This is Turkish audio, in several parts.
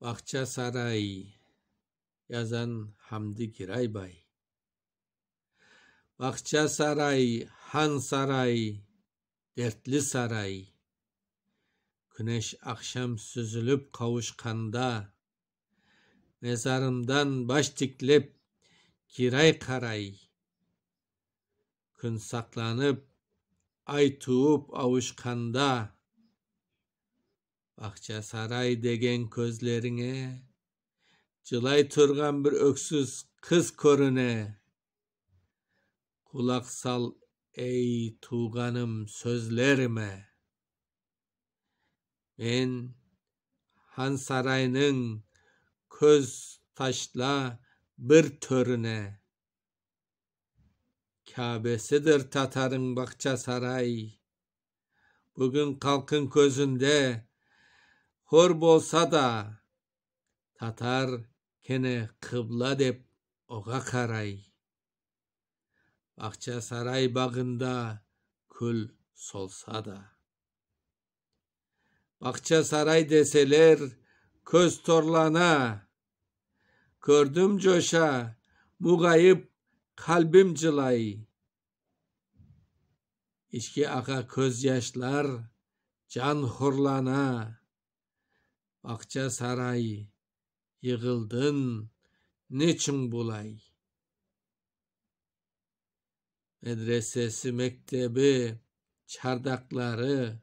Bahçe Saray yazan Hamdi Giray Bay. Bahçe Saray, Han Saray, Dertli Saray. Güneş akşam süzülüp kavuşkanda, Mezarımdan baş diklip Giray Karay. Gün saklanıp, ay tuğup avuşkanda, Bahçe saray degen közlerine, Cılay turgan bir öksüz kız körüne, Kulak sal ey tuğanım sözlerime. Ben Han sarayının köz taşla bir törüne. Kâbesidir Tatar'ın bahçe saray. Bugün kalkın közünde hor bolsa da, Tatar kene kıbla dep oğa karay. Bakça saray bağında kül solsa da. Bakça saray deseler köz torlana. Gördüm coşa mugayıp kalbim cılay. İşki aka köz yaşlar can horlana. Akça saray, yığıldın, neçin bulay? Medresesi, mektebi, çardakları,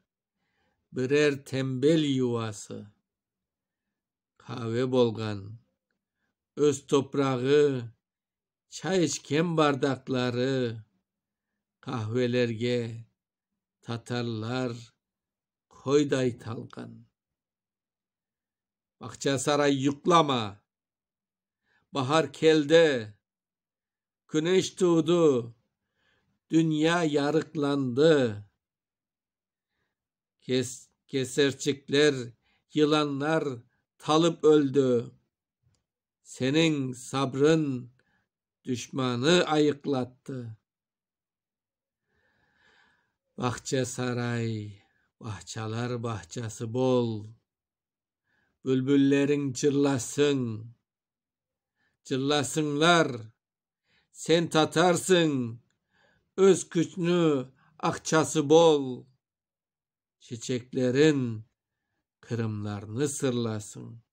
birer tembel yuvası. Kahve bolgan, öz toprağı, çay içken bardakları, kahvelerge Tatarlar koyday talgan. Akçasaray yuklama. Bahar geldi, Güneş doğdu. Dünya yarıklandı. Kes, keserçikler, yılanlar talıp öldü. Senin sabrın düşmanı ayıklattı. Bahçe saray, bahçalar bahçesi bol.'' Bülbüllerin cırlasın, cırlasınlar. Sen tatarsın, öz küçnü akçası bol. Çiçeklerin kırımlarını sırlasın.